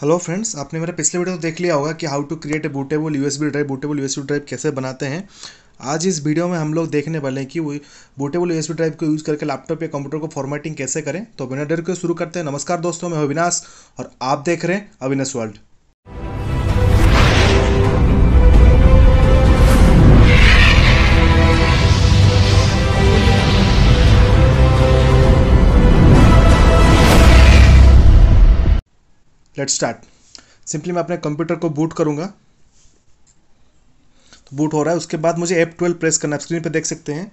hello friends आपने मेरा पिछले वीडियो तो देख लिया होगा कि how to create a bootable USB drive bootable USB drive कैसे बनाते हैं आज इस वीडियो में हम लोग देखने वाले हैं कि वो बूटेबल यूएसबी ड्राइव को यूज़ करके लैपटॉप या कंप्यूटर को फॉर्मेटिंग कैसे करें तो बिना डर को शुरू करते हैं नमस्कार दोस्तों मैं अविनाश और आप देख रहे हैं Avinash world let start simply मैं अपने कंप्यूटर को बूट करूंगा तो बूट हो रहा है उसके बाद मुझे एप ट्वेल्व प्रेस करना है स्क्रीन पर देख सकते हैं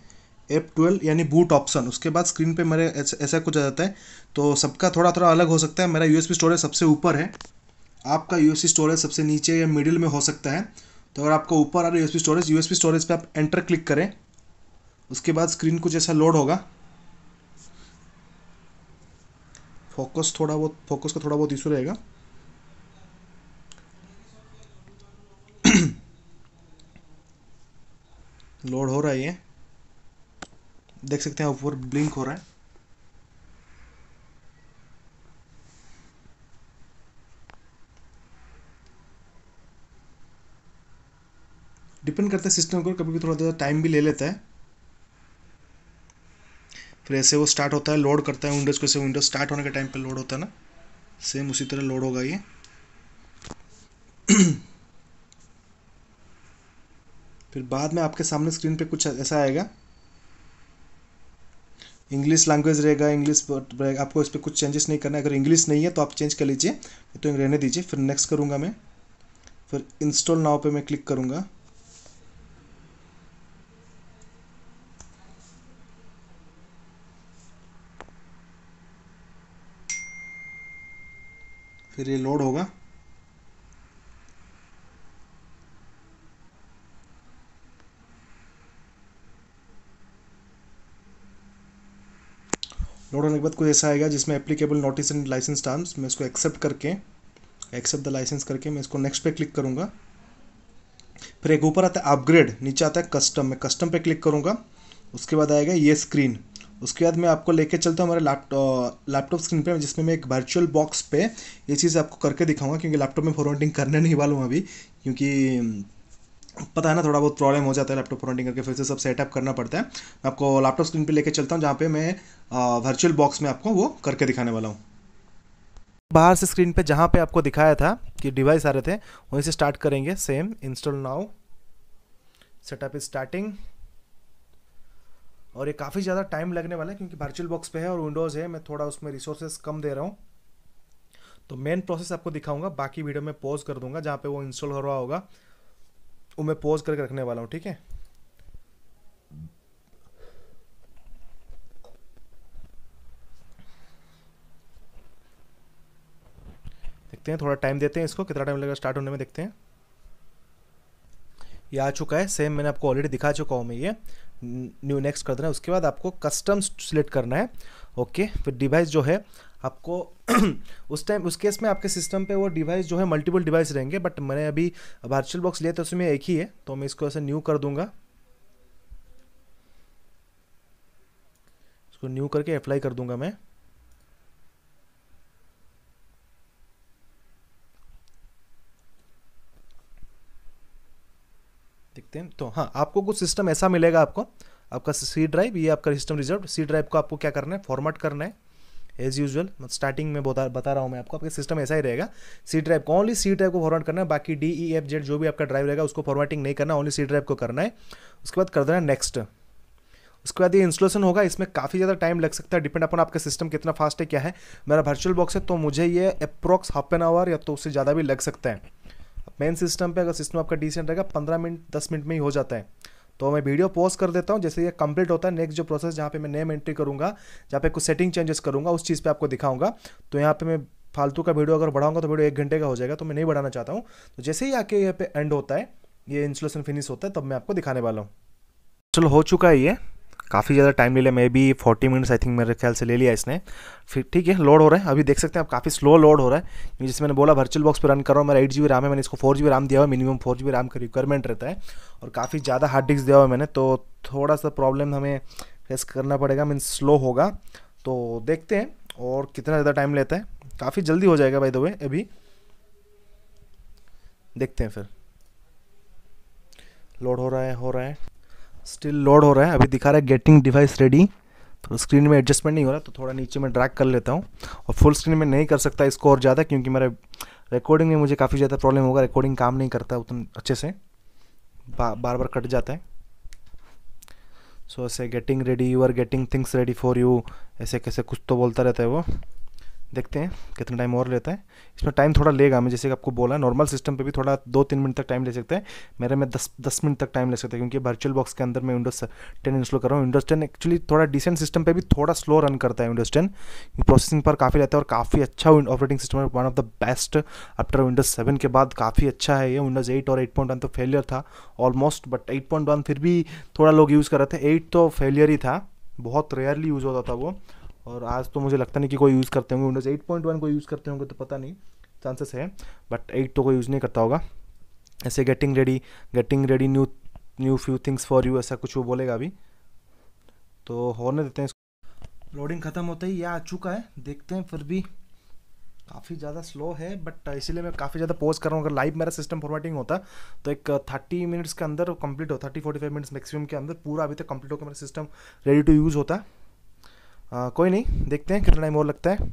एप ट्वेल्व यानी बूट ऑप्शन उसके बाद स्क्रीन पे मेरे ऐसा कुछ आ जाता है तो सबका थोड़ा थोड़ा अलग हो सकता है मेरा यूएसबी स्टोरेज सबसे ऊपर है आपका यूएसबी स्टोरेज सबसे नीचे या मिडिल में हो सकता है तो अगर आपका ऊपर आ रहा है यूएसबी स्टोरेज यूएसबी स्टोरेज पे आप एंटर क्लिक करें उसके बाद स्क्रीन कुछ ऐसा लोड होगा फोकस थोड़ा बहुत फोकस का थोड़ा बहुत इशू रहेगा लोड हो रहा है ये देख सकते हैं ऊपर ब्लिंक हो रहा है डिपेंड करता है सिस्टम को कभी भी थोड़ा ज़्यादा टाइम भी ले लेता है फिर ऐसे वो स्टार्ट होता है लोड करता है विंडोज़ को ऐसे विंडोज स्टार्ट होने के टाइम पे लोड होता है ना सेम उसी तरह लोड होगा ये फिर बाद में आपके सामने स्क्रीन पे कुछ ऐसा आएगा इंग्लिश लैंग्वेज रहेगा इंग्लिश रहेगा आपको इस पर कुछ चेंजेस नहीं करना है अगर इंग्लिश नहीं है तो आप चेंज कर लीजिए तो रहने दीजिए फिर नेक्स्ट करूँगा मैं फिर इंस्टॉल नाव पे मैं क्लिक करूँगा फिर ये लोड होगा नोट होने के बाद कुछ ऐसा आएगा जिसमें applicable notice and licence terms मैं इसको एक्सेप्ट करके एक्सेप्ट द लाइसेंस करके मैं इसको नेक्स्ट पे क्लिक करूँगा फिर एक ऊपर आता है अपग्रेड नीचे आता है कस्टम मैं कस्टम पे क्लिक करूँगा उसके बाद आएगा ये स्क्रीन उसके बाद मैं आपको लेके चलता हूँ हमारे लैपटॉप लैपटॉप स्क्रीन पे जिसमें मैं एक वर्चुअल बॉक्स पे ये चीज़ आपको करके दिखाऊंगा क्योंकि लैपटॉप में फॉरवर्डिंग करने नहीं वाला हूँ अभी क्योंकि पता है ना थोड़ा बहुत प्रॉब्लम हो जाता है लैपटॉप प्रिंटिंग करके फिर से सब सेटअप करना पड़ता है मैं आपको लैपटॉप स्क्रीन पे लेके चलता हूँ जहाँ पे मैं वर्चुअल बॉक्स में आपको वो करके दिखाने वाला हूँ बाहर से स्क्रीन पे जहाँ पे आपको दिखाया था कि डिवाइस आ रहे थे वहीं से स्टार्ट करेंगे same install now setup is starting और ये काफ़ी ज़्यादा टाइम लगने वाला है क्योंकि वर्चुअल बॉक्स पे है और विंडोज़ है मैं थोड़ा उसमें रिसोर्सेस कम दे रहा हूँ तो मेन प्रोसेस आपको दिखाऊंगा बाकी वीडियो में पॉज कर दूंगा जहाँ पे वो इंस्टॉल हो रहा होगा वो मैं पोज करके रखने वाला हूँ ठीक है देखते हैं थोड़ा टाइम देते हैं इसको कितना टाइम लगेगा स्टार्ट होने में देखते हैं ये आ चुका है सेम मैंने आपको ऑलरेडी दिखा चुका हूँ मैं ये न्यू नेक्स्ट कर देना उसके बाद आपको कस्टम सिलेक्ट करना है ओके फिर डिवाइस जो है आपको उस टाइम उस केस में आपके सिस्टम पे वो डिवाइस जो है मल्टीपल डिवाइस रहेंगे बट मैंने अभी वर्चुअल बॉक्स लिया तो उसमें एक ही है तो मैं इसको ऐसे न्यू कर दूंगा इसको न्यू करके अप्लाई कर दूंगा मैं देखते हैं तो हाँ आपको कुछ सिस्टम ऐसा मिलेगा आपको आपका सी ड्राइव ये आपका सिस्टम रिजर्व सी ड्राइव को आपको क्या करना है फॉर्मेट करना है एज यूजल स्टार्टिंग में बता बता रहा हूँ मैं आपको आपका सिस्टम ऐसा ही रहेगा सी ड्राइव को ओनली सी ड्राइव को फॉर्मेट करना है बाकी डी ई एफ जेड जो भी आपका ड्राइव रहेगा उसको फॉर्मेटिंग नहीं करना ओनली सी ड्राइव को करना है उसके बाद कर देना नेक्स्ट उसके बाद ये इंस्टॉलेशन होगा इसमें काफ़ी ज़्यादा टाइम लग सकता है डिपेंड अपन आपका सिस्टम कितना फास्ट है क्या है मेरा वर्चुअल बॉक्स है तो मुझे ये अप्रॉक्स हाफ एन आवर या तो उससे ज़्यादा भी लग सकता है मेन सिस्टम पे अगर सिस्टम आपका डिसेंट रहेगा पंद्रह मिनट दस मिनट में ही हो जाता है तो मैं वीडियो पोस्ट कर देता हूँ जैसे ये कंप्लीट होता है नेक्स्ट जो प्रोसेस जहाँ पे मैं नेम एंट्री करूँगा जहाँ पे कुछ सेटिंग चेंजेस करूँगा उस चीज़ पे आपको दिखाऊंगा तो यहाँ पे मैं फालतू का वीडियो अगर बढ़ाऊंगा तो वीडियो एक घंटे का हो जाएगा तो मैं नहीं बढ़ाना चाहता हूँ तो जैसे ही आके यहाँ पे एंड होता है ये इंस्टॉलेशन फिनिश होता है तब मैं आपको दिखाने वाला हूँ चलो हो चुका है ये काफ़ी ज़्यादा टाइम ले लिया maybe forty minutes I think मेरे ख्याल से ले लिया इसने फिर ठीक है लोड हो रहा है अभी देख सकते हैं आप काफ़ी स्लो लोड हो रहा है जिससे मैंने बोला वर्चुअल बॉक्स पर रन कर रहा हूँ मेरा एट जी बी है मैंने इसको फोर जी बी दिया हुआ मिनिमम फोर जी बी का रिक्वायरमेंट रहता है और काफ़ी ज़्यादा हार्ड डिस्क दिया हुआ मैंने तो थोड़ा सा प्रॉब्लम हमें फेस करना पड़ेगा मीन स्लो होगा तो देखते हैं और कितना ज़्यादा टाइम लेता है काफ़ी जल्दी हो जाएगा भाई दो अभी देखते हैं फिर लोड हो रहा है हो रहा है स्टिल लोड हो रहा है अभी दिखा रहा है गेटिंग डिवाइस रेडी तो स्क्रीन में एडजस्टमेंट नहीं हो रहा तो थोड़ा नीचे मैं ड्रैग कर लेता हूँ और फुल स्क्रीन में नहीं कर सकता इसको और ज़्यादा क्योंकि मेरे रिकॉर्डिंग में मुझे काफ़ी ज़्यादा प्रॉब्लम होगा रिकॉर्डिंग काम नहीं करता उतना अच्छे से बा, बार बार कट जाता है सो so, ऐसे getting ready you are getting things ready for you ऐसे कैसे कुछ तो बोलता रहता है वो देखते हैं कितना टाइम और लेता है इसमें टाइम थोड़ा लेगा मैं जैसे कि आपको बोला नॉर्मल सिस्टम पे भी थोड़ा दो तीन मिनट तक टाइम ले सकते हैं मेरे में दस दस मिनट तक टाइम ले सकते हैं क्योंकि वर्चुअल बॉक्स के अंदर मैं विंडोज टेन इंस्टॉल कर रहा हूँ विंडोज टेन एक्चुअली थोड़ा डिसेंट सिस्टम पर भी थोड़ा स्लो रन करता है विंडोज टेन प्रोसेसिंग पर काफ़ी रहता है और काफ़ी अच्छा ऑपरेटिंग सिस्टम है one of the best after Windows seven के बाद काफ़ी अच्छा है ये विंडोज एट और एट पॉइंट वन तो फेलियर था almost but eight point one फिर भी थोड़ा लोग यूज़ कर रहे थे एट तो फेलियर ही था बहुत रेयरली यूज़ होता था वो और आज तो मुझे लगता नहीं कि कोई यूज़ करते होंगे विंडोज़ एट पॉइंट वन को यूज़ करते होंगे तो पता नहीं चांसेस है बट एट तो कोई यूज़ नहीं करता होगा ऐसे getting ready getting ready new new few things for you ऐसा कुछ वो बोलेगा अभी तो होने देते हैं लोडिंग ख़त्म होते ही यह आ चुका है देखते हैं फिर भी काफ़ी ज़्यादा स्लो है बट इसीलिए मैं काफ़ी ज़्यादा पोज कर रहा हूँ अगर लाइव मेरा सिस्टम फॉर्मेटिंग होता तो एक थर्टी मिनट्स के अंदर कंप्लीट हो thirty forty five minutes maximum के अंदर पूरा अभी तक कंप्लीट होकर मेरा सिस्टम रेडी टू यूज़ होता है आ, हाँ, कोई नहीं देखते हैं कितना टाइम और लगता है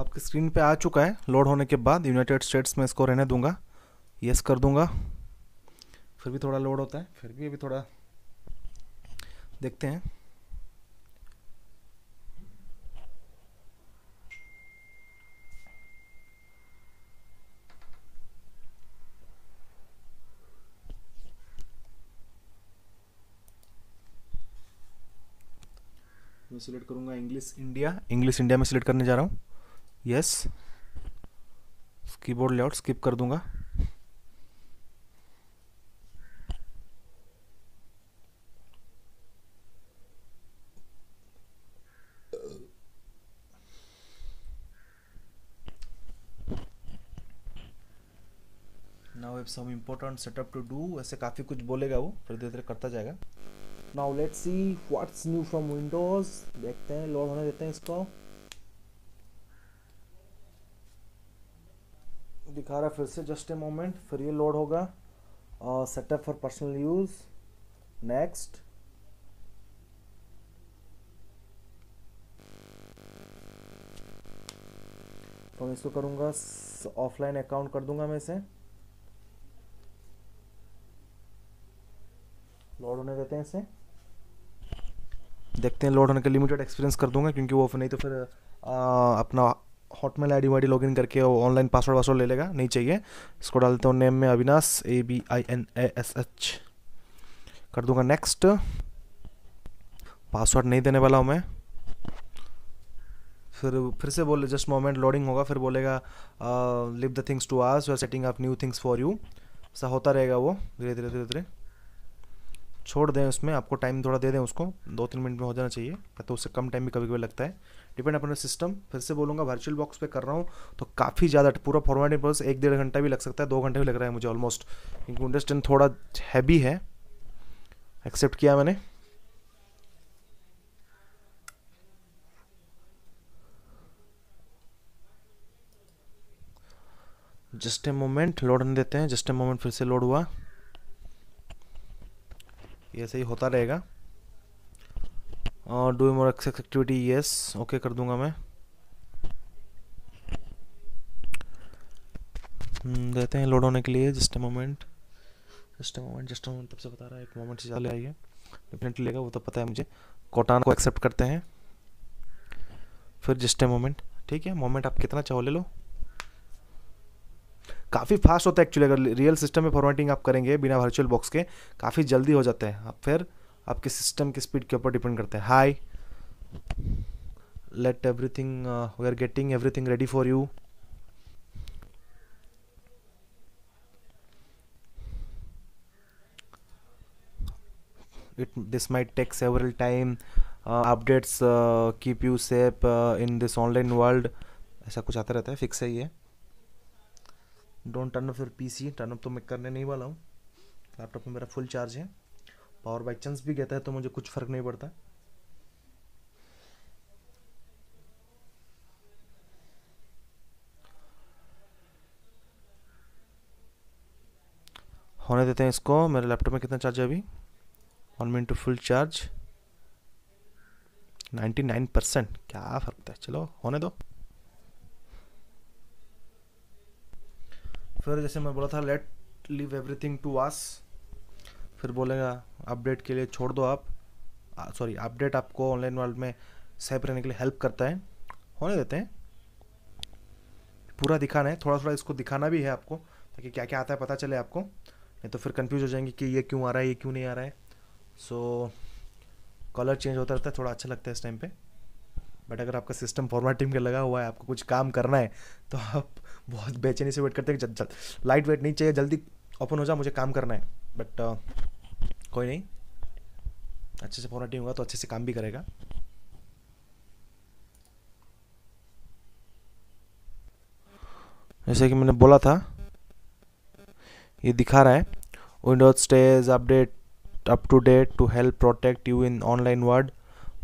आपकी स्क्रीन पे आ चुका है लोड होने के बाद यूनाइटेड स्टेट्स में इसको रहने दूंगा यस कर दूंगा फिर भी थोड़ा लोड होता है फिर भी अभी थोड़ा देखते हैं मैं सिलेक्ट करूँगा इंग्लिश इंडिया इंग्लिश इंडिया में सिलेक्ट करने जा रहा हूँ यस कीबोर्ड लेआउट स्किप कर दूंगा now some important setup to do ऐसे काफ़ी कुछ बोलेगा वो धीरे धीरे करता जाएगा now let's see what's new from Windows देखते हैं लोड होने देते हैं इसको दिखा रहा है फिर से जस्ट ए मोमेंट फिर ये लोड होगा setup for personal use next तो मैं इसको करूंगा ऑफलाइन अकाउंट कर दूंगा मैं इसे लोड होने देते हैं इसे देखते हैं लोड होने का लिमिटेड एक्सपीरियंस कर दूंगा क्योंकि वो नहीं तो फिर आ, अपना हॉटमेल आई डी वाई लॉग इन करके ऑनलाइन पासवर्ड वासवर्ड ले लेगा नहीं चाहिए इसको डालते हूँ नेम में Avinash A B I N A S H कर दूंगा नेक्स्ट पासवर्ड नहीं देने वाला हूँ मैं फिर फिर से बोले जस्ट मोमेंट लोडिंग होगा फिर बोलेगा leave the things to us you are setting up new things for you ऐसा होता रहेगा वो धीरे धीरे धीरे धीरे छोड़ दें उसमें आपको टाइम थोड़ा दे दें उसको दो तीन मिनट में हो जाना चाहिए तो उससे कम टाइम भी कभी कभी लगता है डिपेंड अपना सिस्टम फिर से बोलूँगा वर्चुअल बॉक्स पे कर रहा हूँ तो काफ़ी ज़्यादा पूरा फॉर्मेटिंग प्रोसेस एक डेढ़ घंटा भी लग सकता है दो घंटे भी लग रहा है मुझे ऑलमोस्ट क्योंकि विंडोज थोड़ा हैवी है एक्सेप्ट किया मैंने जस्ट ए मोमेंट लोड देते हैं जस्ट ए मोमेंट फिर से लोड हुआ ये सही होता रहेगा और do more access activity yes okay कर दूंगा मैं हम्म, देते हैं लोड होने के लिए just a moment just a moment just moment तब से बता रहा है एक मोमेंट से चले आइए डेफिनेटली लेगा वो तो पता है मुझे कोटान को एक्सेप्ट करते हैं फिर जस्ट ए मोमेंट ठीक है मोमेंट आप कितना चाहो ले लो काफ़ी फास्ट होता है एक्चुअली अगर रियल सिस्टम में फॉर्मेटिंग आप करेंगे बिना वर्चुअल बॉक्स के काफ़ी जल्दी हो जाता है अब फिर आपके सिस्टम की स्पीड के ऊपर डिपेंड करते हैं hi let everything we are getting everything ready for you it this might take several time updates keep you safe in this online world ऐसा कुछ आता रहता है फिक्स है ये don't turn off your PC turn off तो मैं करने नहीं वाला हूँ लैपटॉप में मेरा फुल चार्ज है पावर बाई चांस भी कहता है तो मुझे कुछ फ़र्क नहीं पड़ता होने देते हैं इसको मेरे लैपटॉप में कितना चार्ज है अभी one minute to full charge ninety nine percent क्या फ़र्क है चलो होने दो फिर जैसे मैं बोला था let leave everything to us फिर बोलेगा अपडेट के लिए छोड़ दो आप सॉरी अपडेट आपको ऑनलाइन वर्ल्ड में सेफ रहने के लिए हेल्प करता है होने देते हैं पूरा दिखाना है थोड़ा थोड़ा इसको दिखाना भी है आपको ताकि क्या क्या आता है पता चले आपको नहीं तो फिर कंफ्यूज हो जाएंगे कि ये क्यों आ रहा है ये क्यों नहीं आ रहा है सो so, कलर चेंज होता रहता है थोड़ा अच्छा लगता है इस टाइम पे बट अगर आपका सिस्टम फॉर्मेटिंग के लगा हुआ है आपको कुछ काम करना है तो आप बहुत बेचैनी से वेट करते हैं जल्द लाइट वेट नहीं चाहिए जल्दी ओपन हो जाए मुझे काम करना है बट uh, कोई नहीं अच्छे से फोन टीम होगा तो अच्छे से काम भी करेगा जैसे कि मैंने बोला था ये दिखा रहा है Windows stage update up to date to help protect you in online world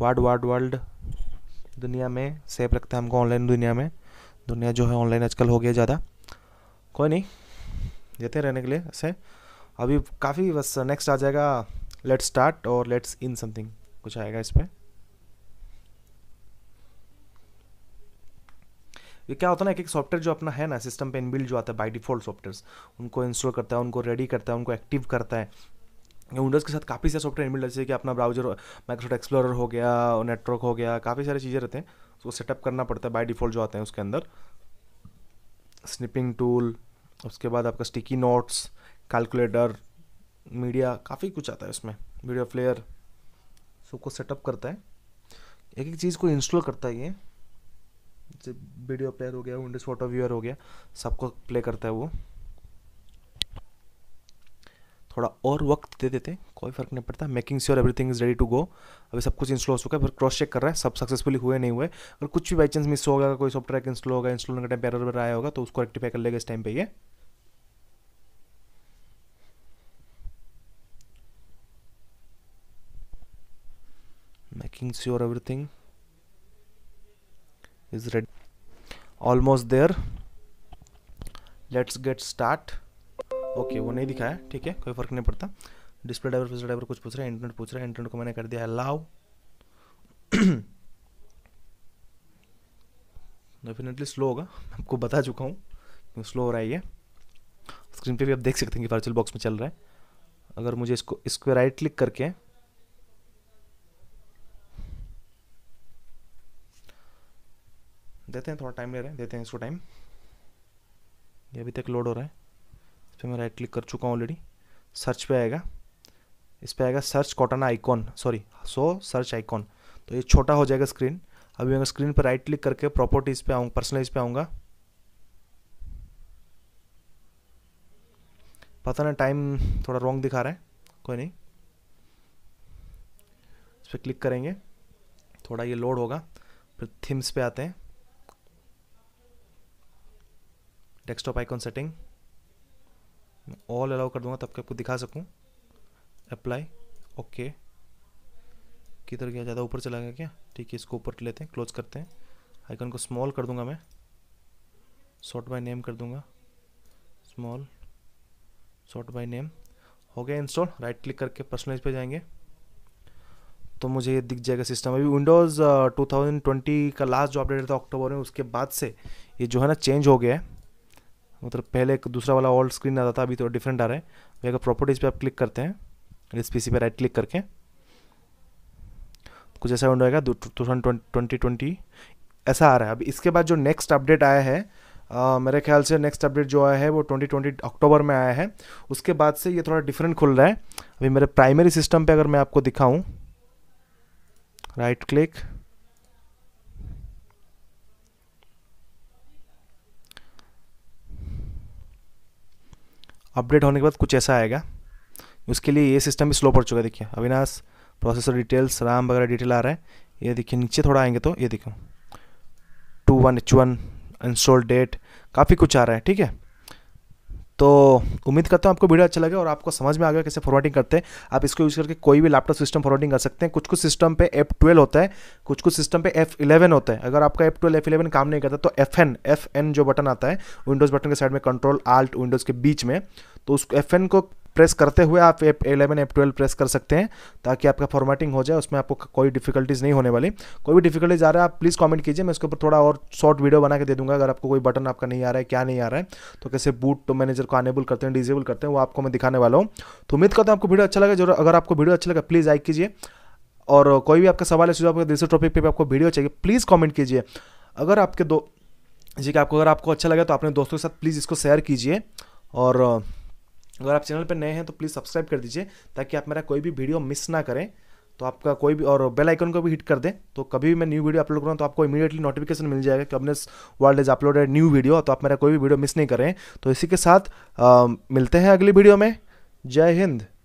word word world दुनिया में सेफ रखता है हमको ऑनलाइन दुनिया में दुनिया जो है ऑनलाइन आजकल हो गया ज़्यादा कोई नहीं देते रहने के लिए ऐसे अभी काफ़ी बस नेक्स्ट आ जाएगा लेट्स स्टार्ट और लेट्स इन समथिंग कुछ आएगा इस पर ये क्या होता है ना एक एक सॉफ्टवेयर जो अपना है ना सिस्टम पे इनबिल्ड जो आता है बाय डिफ़ॉल्ट सॉफ्टवेयर्स उनको इंस्टॉल करता है उनको रेडी करता है उनको एक्टिव करता है विंडोज़ के साथ काफ़ी सारे सॉफ्टवेयर इनबिल्ड जैसे कि अपना ब्राउजर माइक्रोसॉफ्ट एक्सप्लोरर हो गया नेटवर्क हो गया काफ़ी सारी चीज़ें रहते हैं तो उसको सेटअप करना पड़ता है बाय डिफ़ॉल्ट जो आते हैं उसके अंदर स्निपिंग टूल उसके बाद आपका स्टिकी नोट्स कैलकुलेटर मीडिया काफ़ी कुछ आता है उसमें वीडियो प्लेयर सबको सेटअप करता है एक एक चीज़ को इंस्टॉल करता है ये वीडियो प्लेयर हो गया विंडोज फोटो व्यूअर हो गया सबको प्ले करता है वो थोड़ा और वक्त दे देते कोई फ़र्क नहीं पड़ता making sure everything is ready to go अभी सब कुछ इंस्टॉल हो चुका है फिर क्रॉस चेक कर रहा है सब सक्सेसफुली हुए नहीं हुए अगर कुछ भी बाई चांस मिस होगा कोई सॉफ्टवेयर इंस्टॉल होगा इंस्टॉल होने का टाइम पैर पर आया होगा तो उसको रेक्टिफाई कर लेगा इस टाइम पर ये making sure everything is ready almost there let's get start okay वो नहीं दिखाया ठीक है कोई फर्क नहीं पड़ता डिस्प्ले ड्राइवर फिजिकल ड्राइवर कुछ पूछ रहे हैं इंटरनेट पूछ रहे हैं इंटरनेट को मैंने कर दिया अलाउ डेफिनेटली स्लो होगा मैं आपको बता चुका हूँ स्लो हो रहा है ये स्क्रीन पे भी आप देख सकते हैं कि वर्चुअल बॉक्स में चल रहा है अगर मुझे इसको इसको राइट क्लिक करके देते हैं थोड़ा टाइम ले रहे हैं देते हैं इसको टाइम ये अभी तक लोड हो रहा है पे मैं राइट क्लिक कर चुका हूँ ऑलरेडी सर्च पे आएगा इस पर आएगा search Cortana icon sorry so search icon तो ये छोटा हो जाएगा स्क्रीन अभी मैं स्क्रीन पर राइट क्लिक करके प्रॉपर्टीज़ पे आऊँगा पर्सनलाइज पे आऊँगा पता ना टाइम थोड़ा रॉन्ग दिखा रहा है कोई नहीं इस पर क्लिक करेंगे थोड़ा ये लोड होगा फिर थीम्स पे आते हैं desktop icon setting all allow कर दूंगा तब के आपको दिखा सकूँ अप्लाई ओके किधर गया ज़्यादा ऊपर चला गया क्या ठीक है इसको ऊपर लेते हैं क्लोज करते हैं आइकन को स्मॉल कर दूंगा मैं शॉर्ट बाय नेम कर दूंगा स्मॉल शॉर्ट बाय नेम हो गया इंस्टॉल राइट क्लिक करके पर्सनलाइज पे जाएंगे तो मुझे ये दिख जाएगा सिस्टम अभी विंडोज़ uh, 2020 का लास्ट जो अपडेट था अक्टूबर में उसके बाद से ये जो है ना चेंज हो गया है मतलब पहले एक दूसरा वाला ऑल्ड स्क्रीन आता था अभी थोड़ा डिफरेंट आ रहा है अगर प्रॉपर्टीज़ पे आप क्लिक करते हैं इस सी पे राइट क्लिक करके तो कुछ ऐसा विंडो आएगा टू थाउजेंड ट्वेंटी ट्वेंटी ऐसा आ रहा है अब इसके बाद जो नेक्स्ट अपडेट आया है आ, मेरे ख्याल से नेक्स्ट अपडेट जो आया है वो ट्वेंटी ट्वेंटी अक्टूबर में आया है उसके बाद से ये थोड़ा डिफरेंट खुल रहा है अभी मेरे प्राइमरी सिस्टम पे अगर मैं आपको दिखाऊं राइट क्लिक अपडेट होने के बाद कुछ ऐसा आएगा उसके लिए ये सिस्टम भी स्लो पड़ चुका है देखिए अविनाश प्रोसेसर डिटेल्स राम वगैरह डिटेल आ रहा है ये देखिए नीचे थोड़ा आएंगे तो ये देखो two one H one install date काफ़ी कुछ आ रहा है ठीक है तो उम्मीद करता हूँ आपको वीडियो अच्छा लगे और आपको समझ में आ गया कैसे फॉरवर्डिंग करते हैं आप इसको यूज़ करके कोई भी लैपटॉप सिस्टम फॉरवर्डिंग कर सकते हैं कुछ कुछ सिस्टम पे एफ ट्वेल्व होता है कुछ कुछ सिस्टम पे एफ इलेवन होता है अगर आपका एफ ट्वेल्व एफ इलेवन काम नहीं करता तो एफ एन एफ एन जो बटन आता है विंडोज़ बटन के साइड में कंट्रोल आल्ट विंडोज़ के बीच में तो उस एफ एन को प्रेस करते हुए आप F eleven F twelve press कर सकते हैं ताकि आपका फॉर्मेटिंग हो जाए उसमें आपको कोई डिफिकल्टीज़ नहीं होने वाली कोई भी डिफिकल्टीज आ रहा है आप प्लीज़ कमेंट कीजिए मैं इसके ऊपर थोड़ा और शॉर्ट वीडियो बना के दे दूंगा अगर आपको कोई बटन आपका नहीं आ रहा है क्या नहीं आ रहा है तो कैसे बूट तो मैनेजर को अनेबल करते हैं डिजेबल करते हैं वो आपको मैं दिखाने वाला हूँ तो उम्मीद करता हूँ आपको वीडियो अच्छा लगे जरूर अगर आपको वीडियो अच्छा लगा प्लीज़ लाइक कीजिए और कोई भी आपका सवाल है सुझाव दूसरे टॉपिक पर आपको वीडियो चाहिए प्लीज़ कॉमेंट कीजिए अगर आपके दो जी कि आपको अगर आपको अच्छा लगे तो अपने दोस्तों के साथ प्लीज़ इसको शेयर कीजिए और अगर आप चैनल पर नए हैं तो प्लीज़ सब्सक्राइब कर दीजिए ताकि आप मेरा कोई भी वीडियो मिस ना करें तो आपका कोई भी और बेल आइकन को भी हिट कर दें तो कभी भी मैं न्यू वीडियो अपलोड करूँ तो आपको इमीडिएटली नोटिफिकेशन मिल जाएगा कि अपने world is uploaded new video तो आप मेरा कोई भी वीडियो मिस नहीं करें तो इसी के साथ आ, मिलते हैं अगली वीडियो में जय हिंद